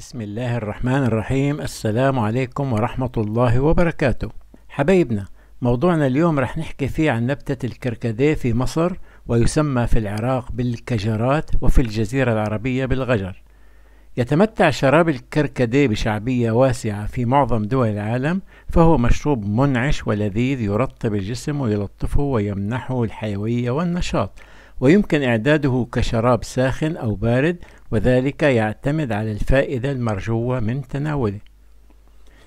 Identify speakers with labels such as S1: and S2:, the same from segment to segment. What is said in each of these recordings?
S1: بسم الله الرحمن الرحيم السلام عليكم ورحمة الله وبركاته حبايبنا موضوعنا اليوم رح نحكي فيه عن نبتة الكركديه في مصر ويسمى في العراق بالكجرات وفي الجزيرة العربية بالغجر يتمتع شراب الكركديه بشعبية واسعة في معظم دول العالم فهو مشروب منعش ولذيذ يرطب الجسم ويلطفه ويمنحه الحيوية والنشاط ويمكن إعداده كشراب ساخن أو بارد وذلك يعتمد على الفائدة المرجوة من تناوله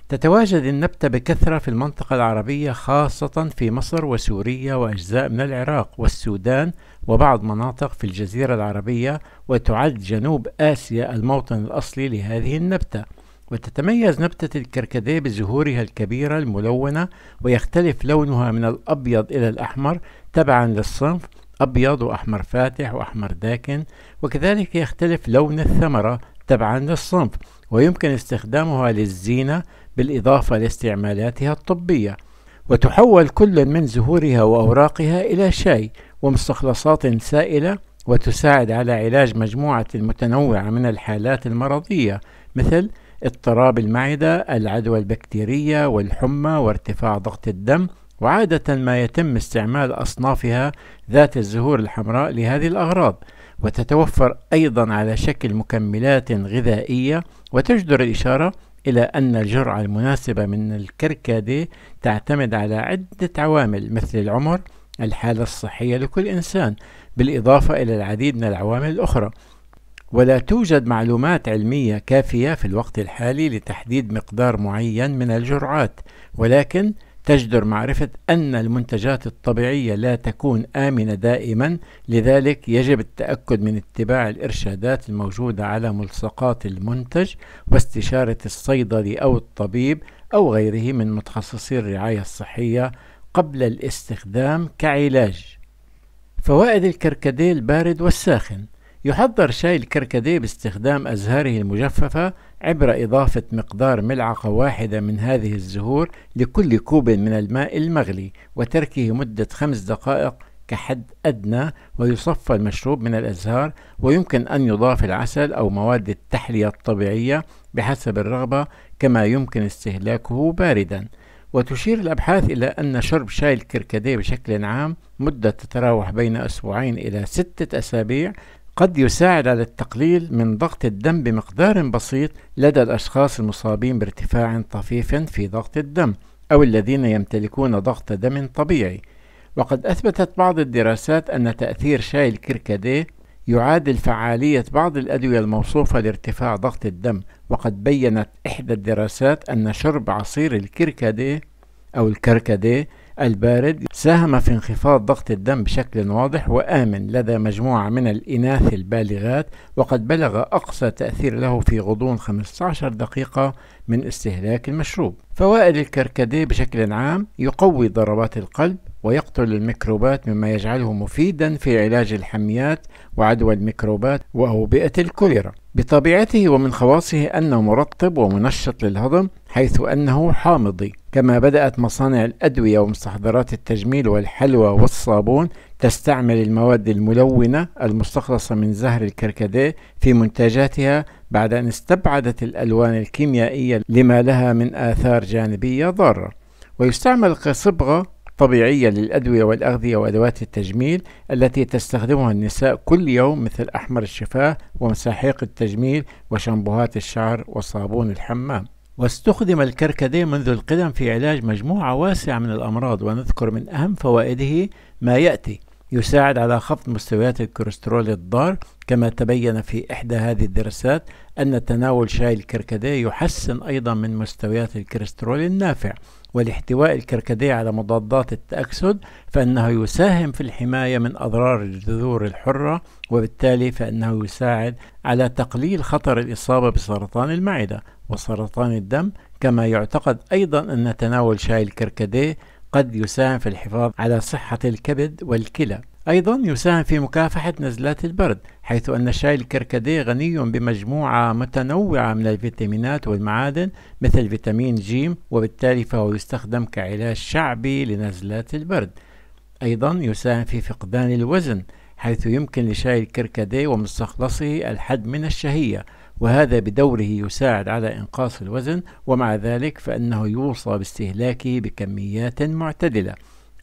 S1: تتواجد النبتة بكثرة في المنطقة العربية خاصة في مصر وسوريا وأجزاء من العراق والسودان وبعض مناطق في الجزيرة العربية وتعد جنوب آسيا الموطن الأصلي لهذه النبتة وتتميز نبتة الكركديه بزهورها الكبيرة الملونة ويختلف لونها من الأبيض إلى الأحمر تبعا للصنف أبيض وأحمر فاتح وأحمر داكن وكذلك يختلف لون الثمرة تبعا للصنف ويمكن استخدامها للزينة بالإضافة لاستعمالاتها الطبية وتحول كل من زهورها وأوراقها إلى شاي ومستخلصات سائلة وتساعد على علاج مجموعة متنوعة من الحالات المرضية مثل اضطراب المعدة، العدوى البكتيرية والحمى وارتفاع ضغط الدم وعادة ما يتم استعمال أصنافها ذات الزهور الحمراء لهذه الأغراض وتتوفر أيضا على شكل مكملات غذائية وتجدر الإشارة إلى أن الجرعة المناسبة من الكركديه تعتمد على عدة عوامل مثل العمر الحالة الصحية لكل إنسان بالإضافة إلى العديد من العوامل الأخرى ولا توجد معلومات علمية كافية في الوقت الحالي لتحديد مقدار معين من الجرعات ولكن تجدر معرفة أن المنتجات الطبيعية لا تكون آمنة دائما لذلك يجب التأكد من اتباع الإرشادات الموجودة على ملصقات المنتج واستشارة الصيدلي أو الطبيب أو غيره من متخصصي الرعاية الصحية قبل الاستخدام كعلاج فوائد الكركديه البارد والساخن يحضر شاي الكركديه باستخدام أزهاره المجففة عبر إضافة مقدار ملعقة واحدة من هذه الزهور لكل كوب من الماء المغلي وتركه مدة خمس دقائق كحد أدنى ويصفى المشروب من الأزهار ويمكن أن يضاف العسل أو مواد التحلية الطبيعية بحسب الرغبة كما يمكن استهلاكه باردًا. وتشير الأبحاث إلى أن شرب شاي الكركديه بشكل عام مدة تتراوح بين أسبوعين إلى ستة أسابيع قد يساعد على التقليل من ضغط الدم بمقدار بسيط لدى الأشخاص المصابين بارتفاع طفيف في ضغط الدم أو الذين يمتلكون ضغط دم طبيعي وقد أثبتت بعض الدراسات أن تأثير شاي الكركديه يعادل فعالية بعض الأدوية الموصوفة لارتفاع ضغط الدم وقد بيّنت إحدى الدراسات أن شرب عصير الكركديه أو الكركديه البارد ساهم في انخفاض ضغط الدم بشكل واضح وآمن لدى مجموعة من الإناث البالغات وقد بلغ أقصى تأثير له في غضون 15 دقيقة من استهلاك المشروب فوائد الكركديه بشكل عام يقوي ضربات القلب ويقتل الميكروبات مما يجعله مفيدا في علاج الحميات وعدوى الميكروبات وأوبئة الكوليرا بطبيعته ومن خواصه أنه مرطب ومنشط للهضم حيث أنه حامضي كما بدأت مصانع الأدوية ومستحضرات التجميل والحلوى والصابون تستعمل المواد الملونة المستخلصة من زهر الكركديه في منتجاتها بعد أن استبعدت الألوان الكيميائية لما لها من آثار جانبية ضارة ويستعمل كصبغة طبيعية للأدوية والأغذية وأدوات التجميل التي تستخدمها النساء كل يوم مثل أحمر الشفاه ومساحيق التجميل وشامبوهات الشعر وصابون الحمام واستخدم الكركديه منذ القدم في علاج مجموعة واسعة من الأمراض ونذكر من أهم فوائده ما يأتي يساعد على خفض مستويات الكوليسترول الضار كما تبين في إحدى هذه الدراسات أن تناول شاي الكركديه يحسن أيضا من مستويات الكوليسترول النافع ولاحتواء الكركديه على مضادات التأكسد فإنه يساهم في الحماية من أضرار الجذور الحرة وبالتالي فإنه يساعد على تقليل خطر الإصابة بسرطان المعدة وسرطان الدم كما يعتقد أيضا أن تناول شاي الكركديه قد يساهم في الحفاظ على صحة الكبد والكلى أيضا يساهم في مكافحة نزلات البرد حيث أن الشاي الكركديه غني بمجموعة متنوعة من الفيتامينات والمعادن مثل فيتامين ج وبالتالي فهو يستخدم كعلاج شعبي لنزلات البرد أيضا يساهم في فقدان الوزن حيث يمكن لشاي الكركديه ومستخلصه الحد من الشهية وهذا بدوره يساعد على إنقاص الوزن ومع ذلك فإنه يوصى باستهلاكه بكميات معتدلة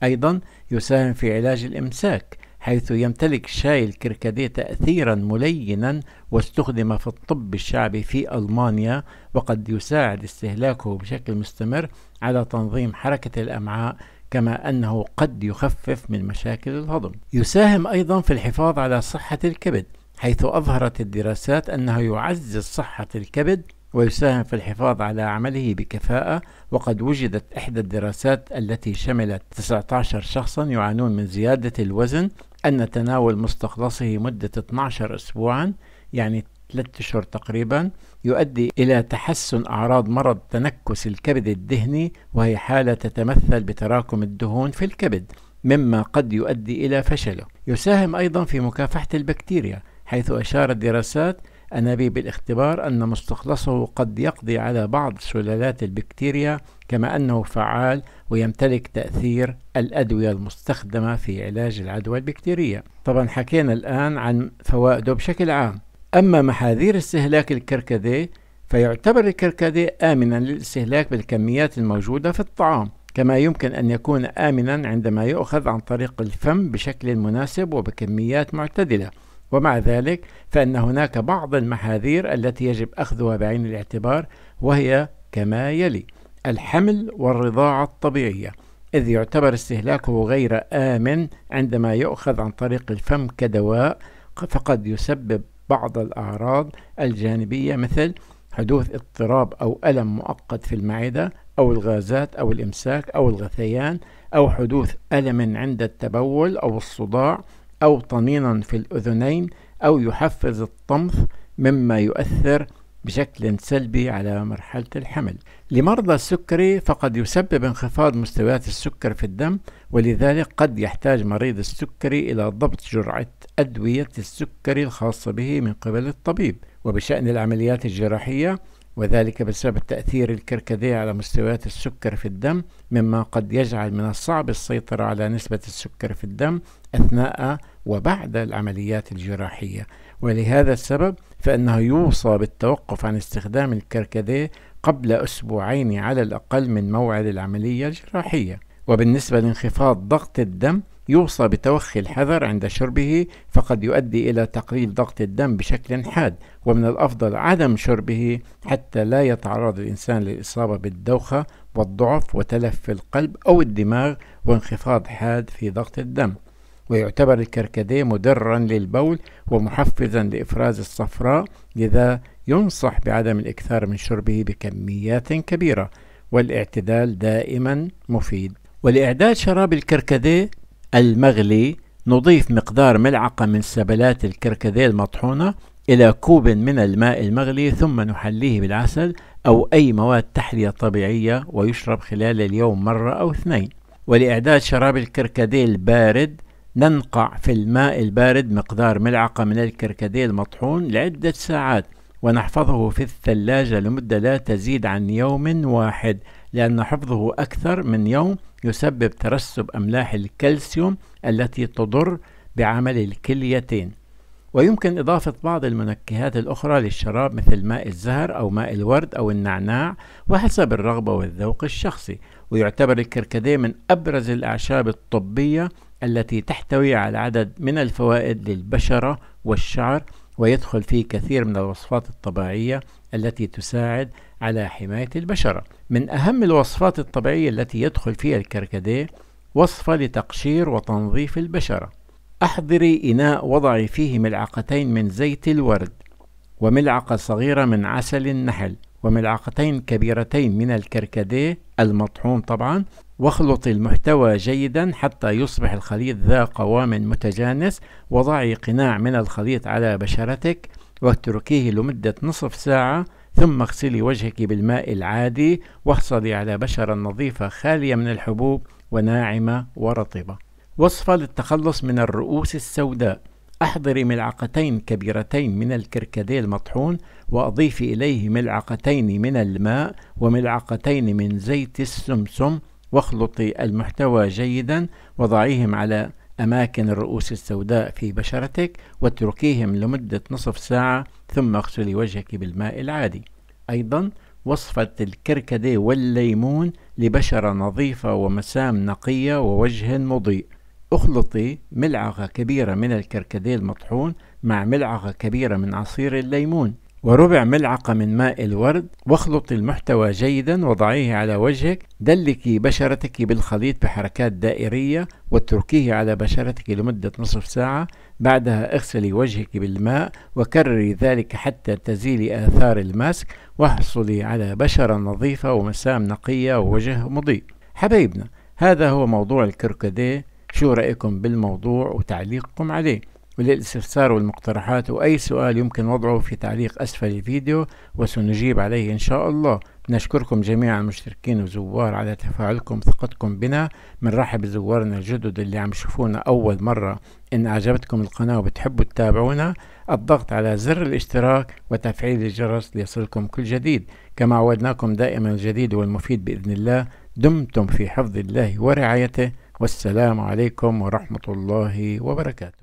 S1: أيضا يساهم في علاج الإمساك حيث يمتلك شاي الكركديه تأثيرا ملينا واستخدم في الطب الشعبي في ألمانيا وقد يساعد استهلاكه بشكل مستمر على تنظيم حركة الأمعاء كما أنه قد يخفف من مشاكل الهضم يساهم أيضا في الحفاظ على صحة الكبد حيث أظهرت الدراسات أنه يعزز صحة الكبد ويساهم في الحفاظ على عمله بكفاءة وقد وجدت إحدى الدراسات التي شملت 19 شخصا يعانون من زيادة الوزن أن تناول مستخلصه مدة 12 أسبوعا يعني 3 أشهر تقريبا يؤدي إلى تحسن أعراض مرض تنكس الكبد الدهني وهي حالة تتمثل بتراكم الدهون في الكبد مما قد يؤدي إلى فشله يساهم أيضا في مكافحة البكتيريا حيث أشارت دراسات أنابيب الاختبار أن مستخلصه قد يقضي على بعض سلالات البكتيريا كما أنه فعال ويمتلك تأثير الأدوية المستخدمة في علاج العدوى البكتيرية طبعا حكينا الآن عن فوائده بشكل عام أما محاذير استهلاك الكركديه فيعتبر الكركديه آمنا للاستهلاك بالكميات الموجودة في الطعام كما يمكن أن يكون آمنا عندما يؤخذ عن طريق الفم بشكل مناسب وبكميات معتدلة ومع ذلك فان هناك بعض المحاذير التي يجب اخذها بعين الاعتبار وهي كما يلي الحمل والرضاعه الطبيعيه إذ يعتبر استهلاكه غير آمن عندما يؤخذ عن طريق الفم كدواء فقد يسبب بعض الأعراض الجانبية مثل حدوث اضطراب أو ألم مؤقت في المعدة أو الغازات أو الإمساك أو الغثيان أو حدوث ألم عند التبول أو الصداع أو طنينا في الأذنين أو يحفز الطمث مما يؤثر بشكل سلبي على مرحلة الحمل. لمرضى السكري فقد يسبب انخفاض مستويات السكر في الدم ولذلك قد يحتاج مريض السكري إلى ضبط جرعة أدوية السكري الخاصة به من قبل الطبيب. وبشأن العمليات الجراحية وذلك بسبب تأثير الكركديه على مستويات السكر في الدم مما قد يجعل من الصعب السيطرة على نسبة السكر في الدم أثناء وبعد العمليات الجراحية ولهذا السبب فإنه يوصى بالتوقف عن استخدام الكركديه قبل أسبوعين على الأقل من موعد العملية الجراحية وبالنسبة لانخفاض ضغط الدم يوصى بتوخي الحذر عند شربه فقد يؤدي إلى تقليل ضغط الدم بشكل حاد ومن الأفضل عدم شربه حتى لا يتعرض الإنسان للإصابة بالدوخة والضعف وتلف القلب أو الدماغ وانخفاض حاد في ضغط الدم ويعتبر الكركديه مدرا للبول ومحفزا لإفراز الصفراء لذا ينصح بعدم الإكثار من شربه بكميات كبيرة والاعتدال دائما مفيد ولإعداد شراب الكركديه المغلي نضيف مقدار ملعقة من سبلات الكركديه المطحونة إلى كوب من الماء المغلي ثم نحليه بالعسل أو أي مواد تحلية طبيعية ويشرب خلال اليوم مرة أو اثنين ولإعداد شراب الكركديه البارد ننقع في الماء البارد مقدار ملعقة من الكركديه المطحون لعدة ساعات ونحفظه في الثلاجة لمدة لا تزيد عن يوم واحد لأن حفظه أكثر من يوم يسبب ترسب أملاح الكالسيوم التي تضر بعمل الكليتين ويمكن إضافة بعض المنكهات الأخرى للشراب مثل ماء الزهر أو ماء الورد أو النعناع وحسب الرغبة والذوق الشخصي ويعتبر الكركديه من أبرز الأعشاب الطبية التي تحتوي على عدد من الفوائد للبشرة والشعر ويدخل فيه كثير من الوصفات الطبيعية التي تساعد على حماية البشرة من أهم الوصفات الطبيعية التي يدخل فيها الكركديه وصفة لتقشير وتنظيف البشرة أحضري إناء وضعي فيه ملعقتين من زيت الورد وملعقة صغيرة من عسل النحل وملعقتين كبيرتين من الكركديه المطحون طبعا واخلط المحتوى جيدا حتى يصبح الخليط ذا قوام متجانس وضعي قناع من الخليط على بشرتك واتركيه لمدة نصف ساعة ثم اغسلي وجهك بالماء العادي واحصلي على بشرة نظيفة خالية من الحبوب وناعمة ورطبة وصفة للتخلص من الرؤوس السوداء احضري ملعقتين كبيرتين من الكركديه المطحون وأضيف إليه ملعقتين من الماء وملعقتين من زيت السمسم واخلطي المحتوى جيدا وضعيهم على أماكن الرؤوس السوداء في بشرتك واتركيهم لمدة نصف ساعة ثم اغسلي وجهك بالماء العادي أيضا وصفة الكركدي والليمون لبشرة نظيفة ومسام نقية ووجه مضيء اخلطي ملعقة كبيرة من الكركديه المطحون مع ملعقة كبيرة من عصير الليمون وربع ملعقة من ماء الورد واخلطي المحتوى جيدا وضعيه على وجهك دلكي بشرتك بالخليط بحركات دائرية واتركيه على بشرتك لمدة نصف ساعة بعدها اغسلي وجهك بالماء وكرري ذلك حتى تزيلي آثار الماسك واحصلي على بشرة نظيفة ومسام نقية ووجه مضيء حبيبنا هذا هو موضوع الكركديه شو رأيكم بالموضوع وتعليقكم عليه وللاستفسار والمقترحات وأي سؤال يمكن وضعه في تعليق أسفل الفيديو وسنجيب عليه إن شاء الله نشكركم جميعا المشتركين وزوار على تفاعلكم ثقتكم بنا بنرحب بزوارنا الجدد اللي عم يشوفونا أول مرة إن أعجبتكم القناة وبتحبوا تتابعونا الضغط على زر الاشتراك وتفعيل الجرس ليصلكم كل جديد كما عودناكم دائما الجديد والمفيد بإذن الله دمتم في حفظ الله ورعايته والسلام عليكم ورحمة الله وبركاته